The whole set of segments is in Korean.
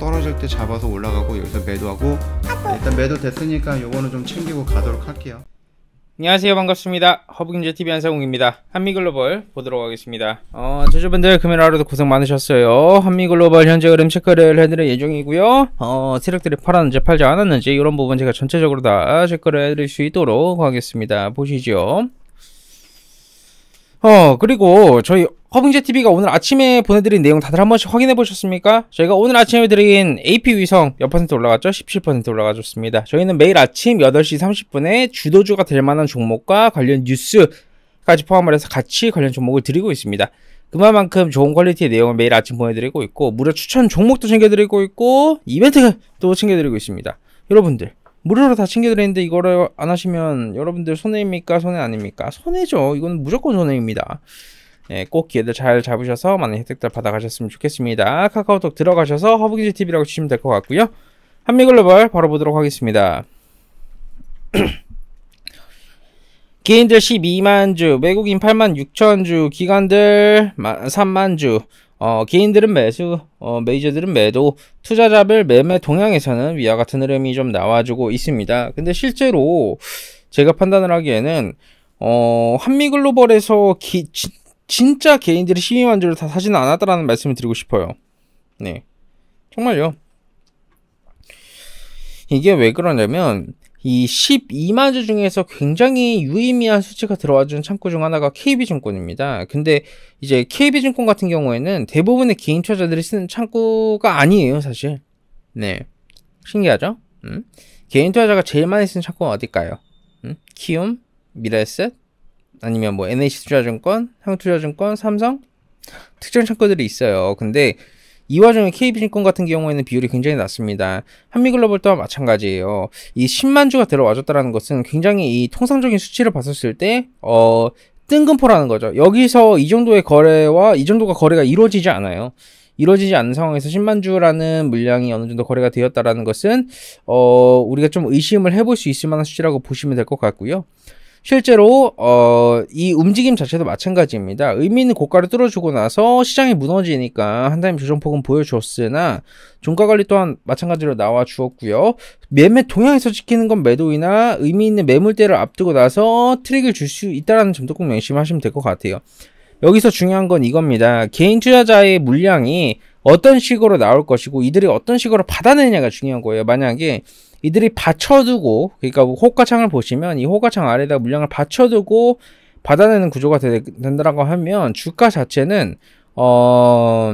떨어질 때 잡아서 올라가고 여기서 매도하고 일단 매도 됐으니까 요거는 좀 챙기고 가도록 할게요 안녕하세요 반갑습니다 허브경제TV 한세웅입니다 한미글로벌 보도록 하겠습니다 어 제주분들 금요일 하루도 고생 많으셨어요 한미글로벌 현재 흐름 체크를 해드릴 예정이고요 어 세력들이 팔았는지 팔지 않았는지 이런 부분 제가 전체적으로 다 체크를 해드릴 수 있도록 하겠습니다 보시죠 어, 그리고 저희 허빙제 TV가 오늘 아침에 보내드린 내용 다들 한 번씩 확인해 보셨습니까? 저희가 오늘 아침에 드린 AP 위성 몇 퍼센트 올라갔죠? 17% 올라가졌습니다. 저희는 매일 아침 8시 30분에 주도주가 될 만한 종목과 관련 뉴스까지 포함을 해서 같이 관련 종목을 드리고 있습니다. 그만큼 좋은 퀄리티의 내용을 매일 아침 보내드리고 있고 무료 추천 종목도 챙겨드리고 있고 이벤트도 챙겨드리고 있습니다. 여러분들 무료로 다 챙겨드리는데 이거를 안 하시면 여러분들 손해입니까? 손해 아닙니까? 손해죠. 이건 무조건 손해입니다. 예, 꼭 기회들 잘 잡으셔서 많은 혜택들 받아가셨으면 좋겠습니다. 카카오톡 들어가셔서 허브기지 TV라고 치시면 될 것 같고요. 한미글로벌 바로 보도록 하겠습니다. 개인들 12만 주, 외국인 8만 6천 주, 기관들 3만 주, 어, 개인들은 매수, 어, 메이저들은 매도, 투자자별 매매 동향에서는 위와 같은 흐름이 좀 나와주고 있습니다. 근데 실제로 제가 판단을 하기에는 어, 한미 글로벌에서 기, 지, 진짜 개인들이 12만 주를 다 사지는 않았다라는 말씀을 드리고 싶어요. 네, 정말요. 이게 왜 그러냐면 이 12만 주 중에서 굉장히 유의미한 수치가 들어와준 창구 중 하나가 KB증권입니다. 근데 이제 KB증권 같은 경우에는 대부분의 개인 투자자들이 쓰는 창구가 아니에요, 사실. 네. 신기하죠? 음? 개인 투자자가 제일 많이 쓰는 창구가 어딜까요? 음? 키움, 미래셋, 아니면 뭐 NH투자증권, 한국투자증권, 삼성 특정 창구들이 있어요. 근데 이 와중에 KB증권 같은 경우에는 비율이 굉장히 낮습니다. 한미글로벌 또한 마찬가지예요. 이 10만 주가 들어와줬다는 것은 굉장히 이 통상적인 수치를 봤었을 때 어, 뜬금포라는 거죠. 여기서 이 정도의 거래와 이 정도가 거래가 이루어지지 않아요. 이루어지지 않은 상황에서 10만 주라는 물량이 어느 정도 거래가 되었다라는 것은 어, 우리가 좀 의심을 해볼 수 있을 만한 수치라고 보시면 될 것 같고요. 실제로 어, 이 움직임 자체도 마찬가지입니다. 의미 있는 고가를 뚫어주고 나서 시장이 무너지니까 한타임 조정폭은 보여줬으나 종가 관리 또한 마찬가지로 나와 주었고요. 매매 동향에서 지키는 건 매도이나 의미 있는 매물대를 앞두고 나서 트릭을 줄 수 있다라는 점도 꼭 명심하시면 될 것 같아요. 여기서 중요한 건 이겁니다. 개인 투자자의 물량이 어떤 식으로 나올 것이고 이들이 어떤 식으로 받아내냐가 중요한 거예요. 만약에 이들이 받쳐두고 그러니까 호가창을 보시면 이 호가창 아래에다 물량을 받쳐두고 받아내는 구조가 된다라고 하면 주가 자체는 어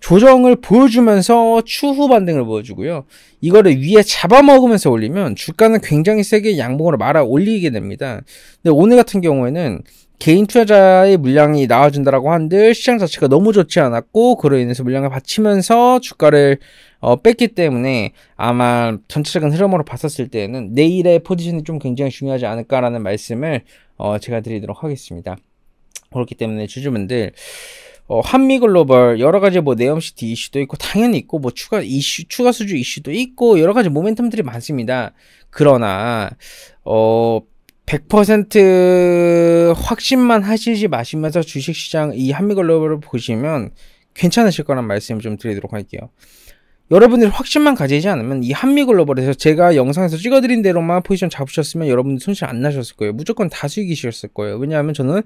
조정을 보여주면서 추후 반등을 보여주고요. 이거를 위에 잡아먹으면서 올리면 주가는 굉장히 세게 양봉으로 말아 올리게 됩니다. 근데 오늘 같은 경우에는 개인 투자자의 물량이 나와준다라고 한들 시장 자체가 너무 좋지 않았고 그로 인해서 물량을 받치면서 주가를 어, 뺐기 때문에 아마 전체적인 흐름으로 봤었을 때는 내일의 포지션이 좀 굉장히 중요하지 않을까라는 말씀을 어, 제가 드리도록 하겠습니다. 그렇기 때문에 주주분들 어, 한미 글로벌 여러 가지 뭐 네엄시티 이슈도 있고 당연히 있고 뭐 추가 이슈 추가 수주 이슈도 있고 여러 가지 모멘텀들이 많습니다. 그러나 어 100% 확신만 하시지 마시면서 주식시장 이 한미 글로벌을 보시면 괜찮으실 거란 말씀을 좀 드리도록 할게요. 여러분들이 확신만 가지지 않으면 이 한미 글로벌에서 제가 영상에서 찍어드린 대로만 포지션 잡으셨으면 여러분들 손실 안 나셨을 거예요. 무조건 다 수익이셨을 거예요. 왜냐하면 저는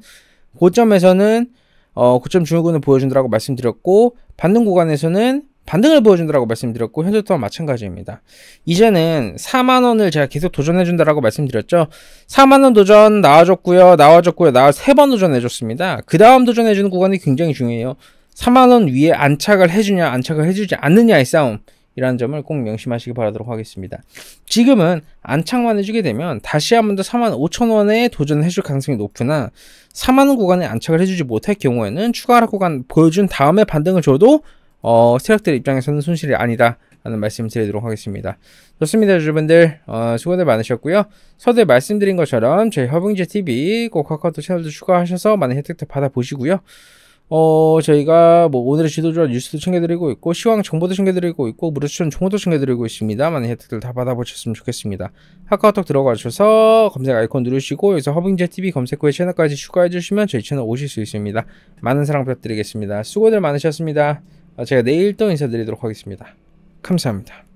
고점에서는 어, 고점 중후군을 보여준다고 말씀드렸고 반등 구간에서는 반등을 보여준다라고 말씀드렸고 현재 또한 마찬가지입니다. 이제는 4만 원을 제가 계속 도전해준다라고 말씀드렸죠. 4만 원 도전 나와줬고요, 나와줬고요, 나와 세번 도전해줬습니다. 그 다음 도전해주는 구간이 굉장히 중요해요. 4만원 위에 안착을 해주냐 안착을 해주지 않느냐의 싸움 이라는 점을 꼭 명심하시기 바라도록 하겠습니다. 지금은 안착만 해주게 되면 다시 한번 더 4만 5천원에 도전해줄 가능성이 높으나 4만원 구간에 안착을 해주지 못할 경우에는 추가 하락 구간 보여준 다음에 반등을 줘도 어, 세력들 입장에서는 손실이 아니다 라는 말씀 드리도록 하겠습니다. 좋습니다 여러분들 어, 수고들 많으셨고요. 서두에 말씀드린 것처럼 저희 허빙제 TV 꼭 카카오톡 채널도 추가하셔서 많은 혜택들 받아보시고요. 어, 저희가 뭐 오늘의 지도자 뉴스도 챙겨드리고 있고, 시황 정보도 챙겨드리고 있고, 무료 추천 정보도 챙겨드리고 있습니다. 많은 혜택들 다 받아보셨으면 좋겠습니다. 카카오톡 들어가셔서 검색 아이콘 누르시고, 여기서 허빙제TV 검색 후에 채널까지 추가해주시면 저희 채널 오실 수 있습니다. 많은 사랑 부탁드리겠습니다. 수고들 많으셨습니다. 제가 내일 또 인사드리도록 하겠습니다. 감사합니다.